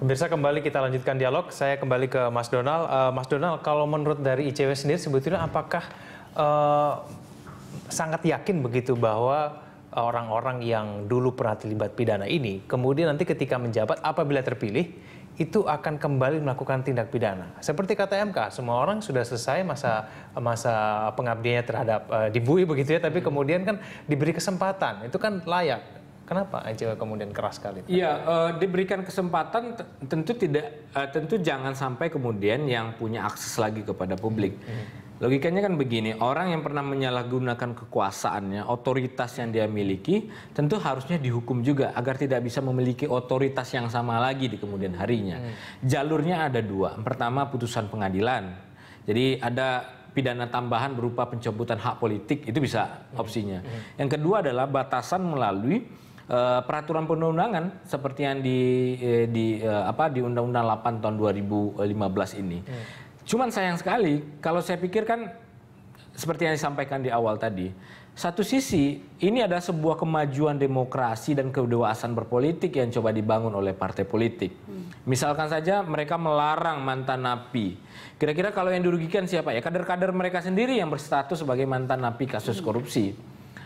Pemirsa kembali kita lanjutkan dialog. Saya kembali ke Mas Donald. Uh, Mas Donald, kalau menurut dari ICW sendiri sebetulnya apakah uh, sangat yakin begitu bahwa orang-orang yang dulu pernah terlibat pidana ini kemudian nanti ketika menjabat apabila terpilih itu akan kembali melakukan tindak pidana. Seperti kata MK, semua orang sudah selesai masa masa pengabdiannya terhadap uh, eh, dibui begitu ya, tapi hmm. kemudian kan diberi kesempatan. Itu kan layak Kenapa Jika kemudian keras sekali? Iya, uh, diberikan kesempatan tentu tidak uh, tentu jangan sampai kemudian yang punya akses lagi kepada publik. Hmm. Logikanya kan begini, orang yang pernah menyalahgunakan kekuasaannya, otoritas yang dia miliki, tentu harusnya dihukum juga agar tidak bisa memiliki otoritas yang sama lagi di kemudian harinya. Hmm. Jalurnya ada dua. Pertama putusan pengadilan. Jadi ada pidana tambahan berupa pencabutan hak politik itu bisa opsinya. Hmm. Yang kedua adalah batasan melalui Eh, peraturan perundangan seperti yang di eh, di eh, apa di Undang-Undang 8 tahun 2015 ini. Hmm. Cuman sayang sekali kalau saya pikirkan seperti yang disampaikan di awal tadi, satu sisi ini ada sebuah kemajuan demokrasi dan kedewasaan berpolitik yang coba dibangun oleh partai politik. Hmm. Misalkan saja mereka melarang mantan napi. Kira-kira kalau yang dirugikan siapa ya? Kader-kader mereka sendiri yang berstatus sebagai mantan napi kasus hmm. korupsi.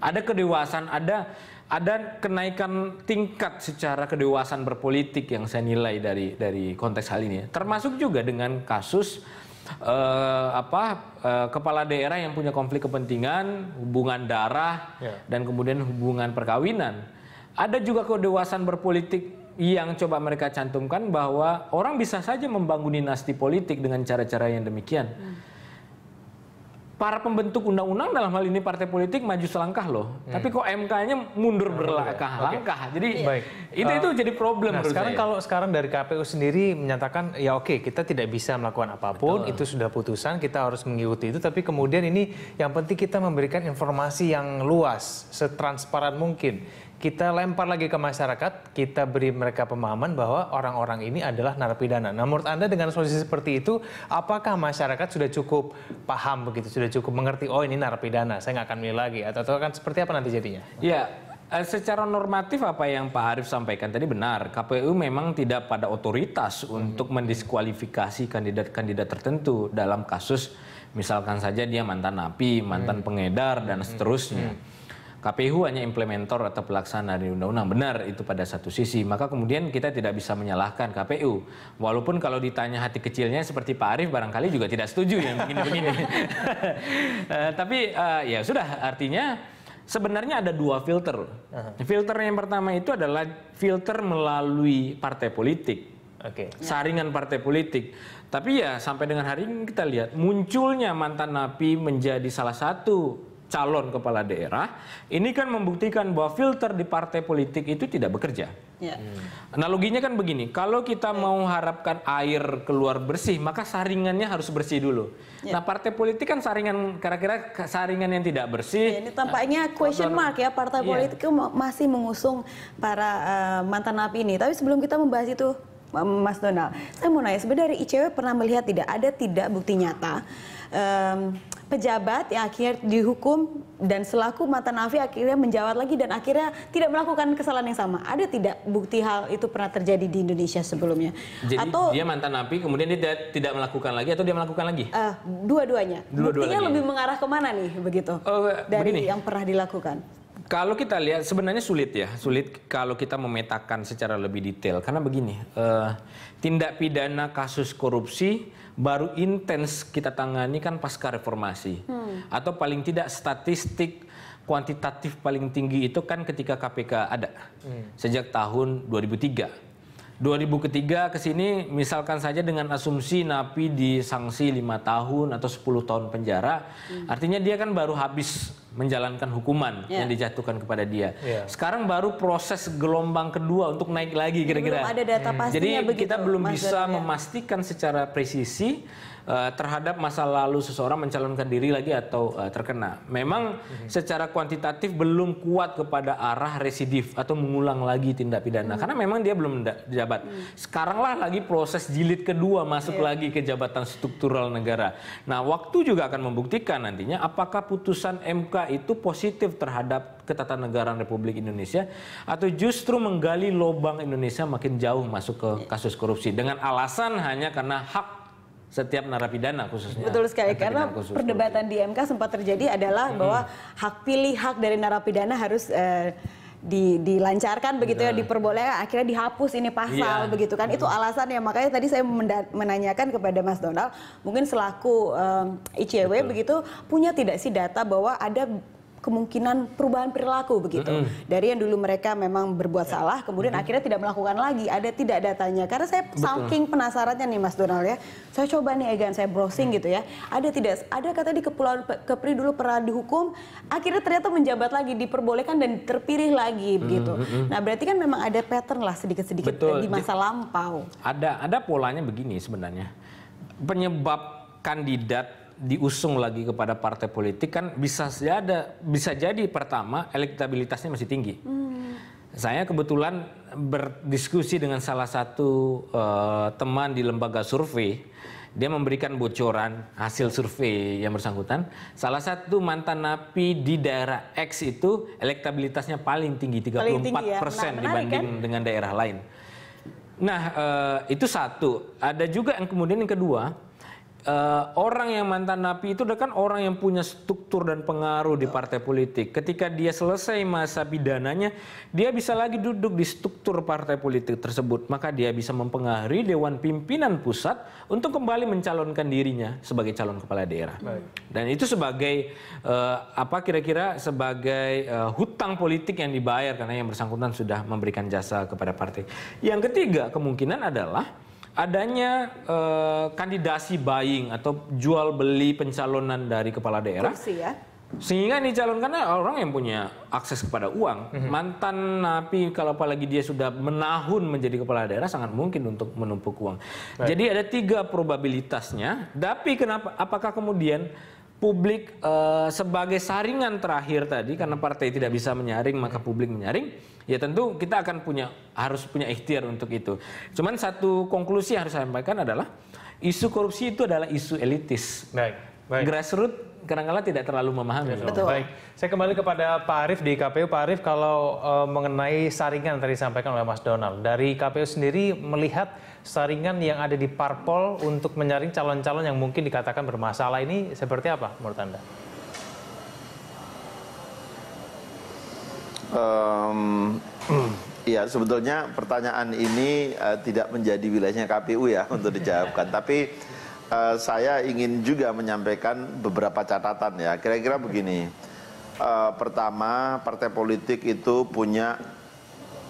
Ada kedewasaan, ada ada kenaikan tingkat secara kedewasaan berpolitik yang saya nilai dari dari konteks hal ini. Termasuk juga dengan kasus eh, apa eh, kepala daerah yang punya konflik kepentingan, hubungan darah yeah. dan kemudian hubungan perkawinan. Ada juga kedewasaan berpolitik yang coba mereka cantumkan bahwa orang bisa saja membangun dinasti politik dengan cara-cara yang demikian. Hmm para pembentuk undang-undang dalam hal ini partai politik maju selangkah loh. Hmm. Tapi kok MK-nya mundur berlangkah-langkah. Ya. Jadi iya. Baik. itu itu eh, jadi problem. Nah, sekarang saya. kalau sekarang dari KPU sendiri menyatakan ya oke okay, kita tidak bisa melakukan apapun, Betul. itu sudah putusan, kita harus mengikuti itu. Tapi kemudian ini yang penting kita memberikan informasi yang luas, setransparan mungkin kita lempar lagi ke masyarakat, kita beri mereka pemahaman bahwa orang-orang ini adalah narapidana. Nah, menurut Anda dengan solusi seperti itu, apakah masyarakat sudah cukup paham begitu, sudah cukup mengerti, oh ini narapidana, saya nggak akan milih lagi, atau, atau akan seperti apa nanti jadinya? Iya, secara normatif apa yang Pak Harif sampaikan tadi benar. KPU memang tidak pada otoritas hmm. untuk mendiskualifikasi kandidat-kandidat tertentu dalam kasus misalkan saja dia mantan napi, mantan hmm. pengedar, dan hmm. seterusnya. Hmm. KPU hanya implementor atau pelaksana dari undang-undang benar itu pada satu sisi maka kemudian kita tidak bisa menyalahkan KPU walaupun kalau ditanya hati kecilnya seperti Pak Arief barangkali juga tidak setuju ya, yang begini-begini eh, tapi eh, ya sudah artinya sebenarnya ada dua filter filter yang pertama itu adalah filter melalui partai politik Oke. Saringan partai politik. Tapi ya sampai dengan hari ini kita lihat munculnya mantan napi menjadi salah satu calon kepala daerah, ini kan membuktikan bahwa filter di partai politik itu tidak bekerja. Ya. Analoginya kan begini, kalau kita ya. mau harapkan air keluar bersih, maka saringannya harus bersih dulu. Ya. Nah, partai politik kan saringan kira-kira saringan yang tidak bersih. Ya, ini tampaknya nah, question mark ya partai ya. politik masih mengusung para uh, mantan napi ini. Tapi sebelum kita membahas itu Mas Donald, saya mau nanya sebenarnya ICW pernah melihat tidak ada tidak bukti nyata um, pejabat yang akhirnya dihukum dan selaku mantan nafi akhirnya menjawab lagi dan akhirnya tidak melakukan kesalahan yang sama. Ada tidak bukti hal itu pernah terjadi di Indonesia sebelumnya? Jadi atau dia mantan napi kemudian dia tidak melakukan lagi atau dia melakukan lagi? Uh, dua-duanya. Dua, lebih mengarah kemana nih begitu? Oh, dari begini. yang pernah dilakukan. Kalau kita lihat sebenarnya sulit ya, sulit kalau kita memetakan secara lebih detail. Karena begini, eh, tindak pidana kasus korupsi baru intens kita tangani kan pasca reformasi. Hmm. Atau paling tidak statistik kuantitatif paling tinggi itu kan ketika KPK ada. Hmm. Sejak tahun 2003. 2003 ke sini misalkan saja dengan asumsi napi di sanksi 5 tahun atau 10 tahun penjara, hmm. artinya dia kan baru habis menjalankan hukuman yeah. yang dijatuhkan kepada dia. Yeah. Sekarang baru proses gelombang kedua untuk naik lagi kira-kira. Belum data hmm. pastinya hmm. Jadi begitu, kita belum bisa ya. memastikan secara presisi Eh, terhadap masa lalu seseorang mencalonkan diri lagi atau uh, terkena. Memang mm-hmm. secara kuantitatif belum kuat kepada arah residif atau mengulang lagi tindak pidana mm-hmm. karena memang dia belum jabat. Mm-hmm. Sekaranglah lagi proses jilid kedua masuk yeah. lagi ke jabatan struktural negara. Nah, waktu juga akan membuktikan nantinya apakah putusan MK itu positif terhadap ketatanegaraan Republik Indonesia atau justru menggali lobang Indonesia makin jauh masuk ke iya. kasus korupsi dengan alasan hanya karena hak setiap narapidana khususnya. Betul sekali karena khusus, perdebatan di MK sempat terjadi adalah bahwa hak pilih hak dari narapidana harus uh, di, dilancarkan begitu ya diperbolehkan akhirnya dihapus ini pasal ya. begitu kan itu alasan ya makanya tadi saya menanyakan kepada Mas Donald mungkin selaku um, eh, ICW Betul. begitu punya tidak sih data bahwa ada kemungkinan perubahan perilaku begitu. Mm -hmm. Dari yang dulu mereka memang berbuat yeah. salah, kemudian mm -hmm. akhirnya tidak melakukan lagi. Ada tidak datanya. Karena saya Betul. saking penasarannya nih Mas Donald ya. Saya coba nih Egan, saya browsing mm -hmm. gitu ya. Ada tidak ada kata di Kepulauan Kepri dulu pernah dihukum, akhirnya ternyata menjabat lagi, diperbolehkan dan terpilih lagi mm, begitu. Mm -hmm. Nah, berarti kan memang ada pattern lah sedikit-sedikit di masa lampau. Ada ada polanya begini sebenarnya. Penyebab kandidat diusung lagi kepada partai politik kan bisa ada bisa jadi pertama elektabilitasnya masih tinggi. Hmm. Saya kebetulan berdiskusi dengan salah satu uh, teman di lembaga survei, dia memberikan bocoran hasil survei yang bersangkutan. Salah satu mantan napi di daerah X itu elektabilitasnya paling tinggi 34 tinggi ya. persen kan? dibanding kan? dengan daerah lain. Nah uh, itu satu. Ada juga yang kemudian yang kedua uh, orang yang mantan napi itu kan orang yang punya struktur dan pengaruh di ya. partai politik. Ketika dia selesai masa pidananya, dia bisa lagi duduk di struktur partai politik tersebut. Maka dia bisa mempengaruhi dewan pimpinan pusat untuk kembali mencalonkan dirinya sebagai calon kepala daerah. Baik. Dan itu sebagai uh, apa kira-kira sebagai uh, hutang politik yang dibayar karena yang bersangkutan sudah memberikan jasa kepada partai. Yang ketiga kemungkinan adalah adanya eh, kandidasi buying atau jual beli pencalonan dari kepala daerah. Kursi ya. Sehingga ini calon karena orang yang punya akses kepada uang. Mm-hmm. Mantan napi kalau apalagi dia sudah menahun menjadi kepala daerah sangat mungkin untuk menumpuk uang. Baik. Jadi ada tiga probabilitasnya. Tapi kenapa apakah kemudian publik uh, sebagai saringan terakhir tadi karena partai tidak bisa menyaring maka publik menyaring ya tentu kita akan punya harus punya ikhtiar untuk itu. Cuman satu konklusi yang harus saya sampaikan adalah isu korupsi itu adalah isu elitis. Baik. Baik. Grassroots kadang-kadang tidak terlalu memahami. Betul. Baik, saya kembali kepada Pak Arief di KPU. Pak Arief, kalau e, mengenai saringan tadi disampaikan oleh Mas Donald, dari KPU sendiri melihat saringan yang ada di parpol untuk menyaring calon-calon yang mungkin dikatakan bermasalah ini seperti apa menurut Anda? Um, ya sebetulnya pertanyaan ini uh, tidak menjadi wilayahnya KPU ya untuk dijawabkan. Tapi uh, saya ingin juga menyampaikan beberapa catatan ya. Kira-kira begini. Uh, pertama, partai politik itu punya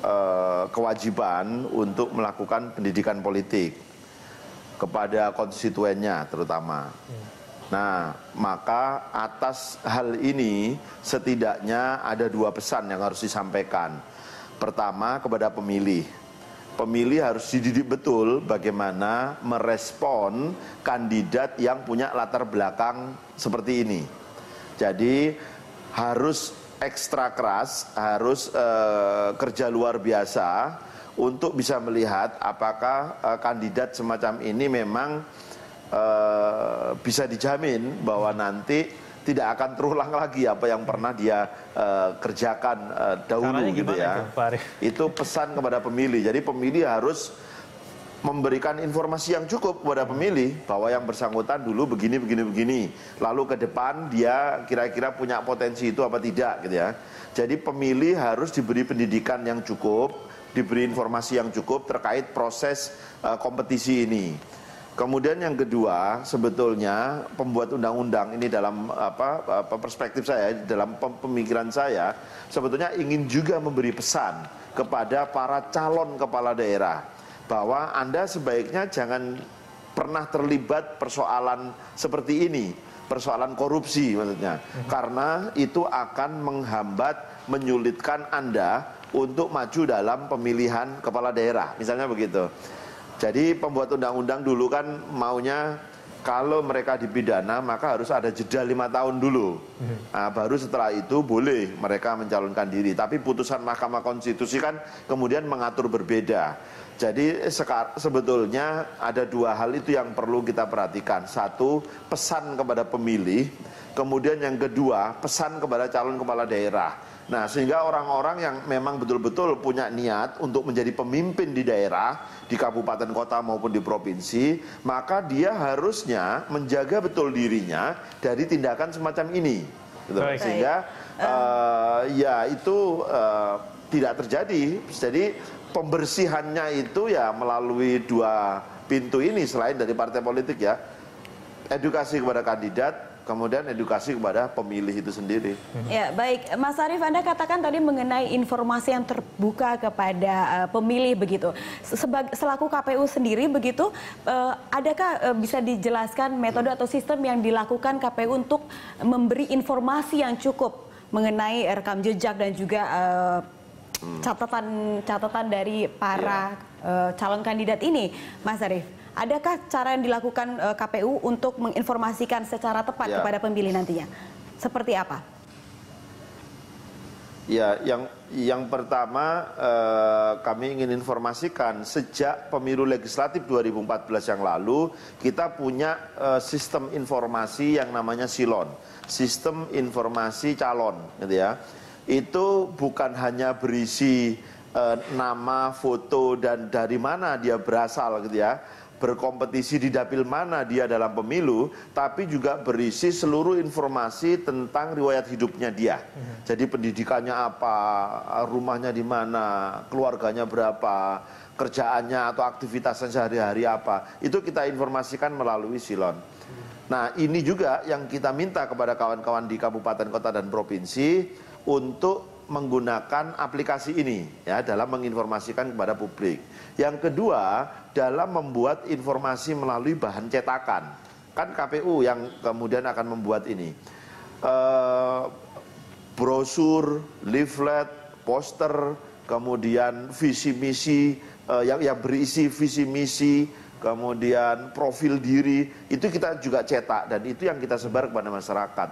uh, kewajiban untuk melakukan pendidikan politik kepada konstituennya terutama. Nah, maka atas hal ini setidaknya ada dua pesan yang harus disampaikan. Pertama, kepada pemilih pemilih harus dididik betul bagaimana merespon kandidat yang punya latar belakang seperti ini. Jadi harus ekstra keras, harus eh, kerja luar biasa untuk bisa melihat apakah eh, kandidat semacam ini memang eh, bisa dijamin bahwa nanti tidak akan terulang lagi apa yang pernah dia uh, kerjakan uh, dahulu gitu ya. Itu, itu pesan kepada pemilih. Jadi pemilih harus memberikan informasi yang cukup kepada pemilih bahwa yang bersangkutan dulu begini begini begini lalu ke depan dia kira-kira punya potensi itu apa tidak gitu ya jadi pemilih harus diberi pendidikan yang cukup diberi informasi yang cukup terkait proses uh, kompetisi ini Kemudian yang kedua, sebetulnya pembuat undang-undang ini dalam apa, perspektif saya, dalam pemikiran saya, sebetulnya ingin juga memberi pesan kepada para calon kepala daerah bahwa Anda sebaiknya jangan pernah terlibat persoalan seperti ini, persoalan korupsi maksudnya. Mhm. Karena itu akan menghambat, menyulitkan Anda untuk maju dalam pemilihan kepala daerah, misalnya begitu. Jadi pembuat undang-undang dulu kan maunya kalau mereka dipidana maka harus ada jeda lima tahun dulu. Hmm. Nah, baru setelah itu boleh mereka mencalonkan diri. Tapi putusan Mahkamah Konstitusi kan kemudian mengatur berbeda. Jadi sebetulnya ada dua hal itu yang perlu kita perhatikan. Satu, pesan kepada pemilih Kemudian yang kedua, pesan kepada calon kepala daerah. Nah, sehingga orang-orang yang memang betul-betul punya niat untuk menjadi pemimpin di daerah, di kabupaten kota maupun di provinsi, maka dia harusnya menjaga betul dirinya dari tindakan semacam ini. Gitu. Baik. Sehingga uh, ya itu uh, tidak terjadi. Jadi pembersihannya itu ya melalui dua pintu ini selain dari partai politik ya. Edukasi kepada kandidat kemudian edukasi kepada pemilih itu sendiri. Ya, baik. Mas Arief, Anda katakan tadi mengenai informasi yang terbuka kepada uh, pemilih begitu. Sebag, selaku KPU sendiri begitu, uh, adakah uh, bisa dijelaskan metode atau sistem yang dilakukan KPU untuk memberi informasi yang cukup mengenai rekam jejak dan juga uh, catatan-catatan dari para ya. uh, calon kandidat ini, Mas Arief? Adakah cara yang dilakukan eh, KPU untuk menginformasikan secara tepat ya. kepada pemilih nantinya? Seperti apa? Ya, yang yang pertama eh, kami ingin informasikan sejak pemilu legislatif 2014 yang lalu kita punya eh, sistem informasi yang namanya silon, sistem informasi calon, gitu ya. Itu bukan hanya berisi eh, nama, foto dan dari mana dia berasal gitu ya. Berkompetisi di dapil mana dia dalam pemilu, tapi juga berisi seluruh informasi tentang riwayat hidupnya dia. Mhm. Jadi pendidikannya apa, rumahnya di mana, keluarganya berapa, kerjaannya atau aktivitasnya sehari-hari apa. Itu kita informasikan melalui silon. Nah, ini juga yang kita minta kepada kawan-kawan di kabupaten, kota, dan provinsi untuk menggunakan aplikasi ini ya dalam menginformasikan kepada publik. Yang kedua, dalam membuat informasi melalui bahan cetakan. Kan KPU yang kemudian akan membuat ini. E, brosur, leaflet, poster, kemudian visi misi e, yang yang berisi visi misi, kemudian profil diri, itu kita juga cetak dan itu yang kita sebar kepada masyarakat.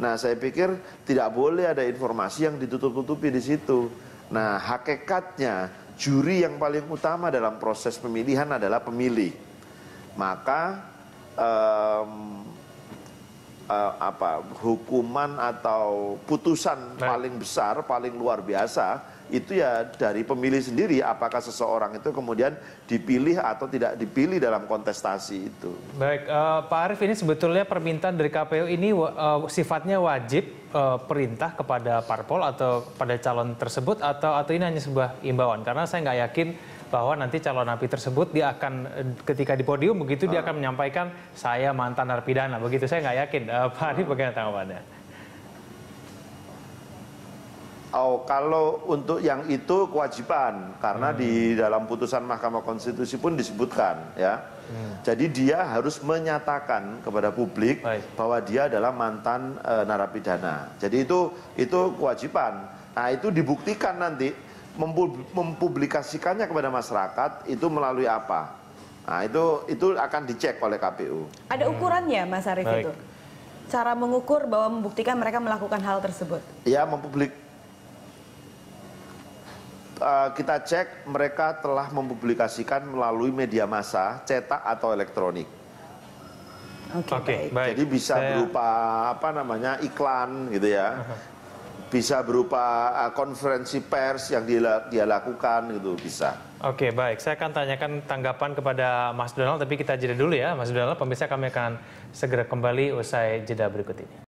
Nah, saya pikir tidak boleh ada informasi yang ditutup-tutupi di situ. Nah, hakikatnya juri yang paling utama dalam proses pemilihan adalah pemilih. Maka um, uh, apa hukuman atau putusan nah. paling besar, paling luar biasa itu ya dari pemilih sendiri apakah seseorang itu kemudian dipilih atau tidak dipilih dalam kontestasi itu. Baik, uh, Pak Arief ini sebetulnya permintaan dari KPU ini uh, sifatnya wajib uh, perintah kepada parpol atau pada calon tersebut atau atau ini hanya sebuah imbauan karena saya nggak yakin bahwa nanti calon napi tersebut dia akan ketika di podium begitu dia ah. akan menyampaikan saya mantan narapidana begitu saya nggak yakin uh, Pak Ari bagaimana tanggapannya? Oh, kalau untuk yang itu kewajiban karena hmm. di dalam putusan Mahkamah Konstitusi pun disebutkan ya. Hmm. Jadi dia harus menyatakan kepada publik Baik. bahwa dia adalah mantan e, narapidana. Jadi itu itu kewajiban. Nah, itu dibuktikan nanti mempublikasikannya kepada masyarakat itu melalui apa? Nah, itu itu akan dicek oleh KPU. Ada ukurannya, Mas Arief Baik. itu. Cara mengukur bahwa membuktikan mereka melakukan hal tersebut. Ya, mempublik eh, kita cek mereka telah mempublikasikan melalui media massa, cetak atau elektronik. Oke, okay, okay, baik. Jadi bisa Saya... berupa apa namanya iklan gitu ya, bisa berupa eh, konferensi pers yang dia, dia lakukan gitu bisa. Oke baik, saya akan tanyakan tanggapan kepada Mas Donald, tapi kita jeda dulu ya Mas Donald. Pemirsa kami akan segera kembali usai jeda berikut ini.